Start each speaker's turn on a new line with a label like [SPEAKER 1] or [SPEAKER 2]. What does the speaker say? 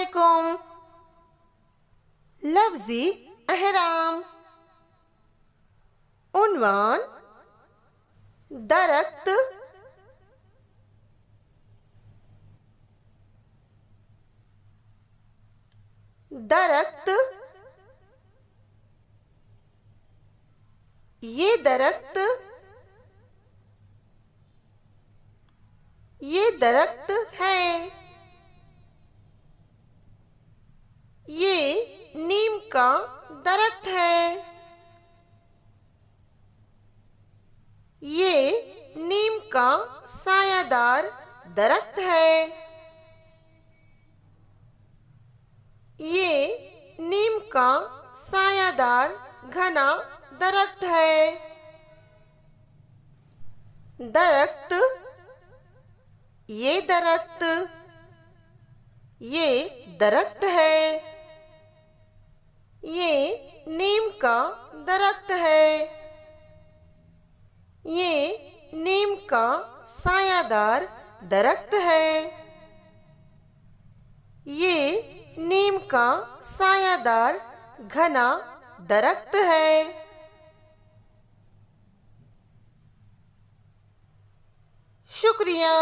[SPEAKER 1] वालेकुम लफ्जी अहराम उनवान दरख्त दरख्त ये दरख्त ये दरख्त है का दरख्त है ये नीम का सायादार दरख्त है ये नीम का सायादार घना दरख्त है दरख्त ये दरख्त ये दरख्त है का दरख्त है ये नीम का सायादार दरख्त है ये नीम का सायादार घना दरख्त है शुक्रिया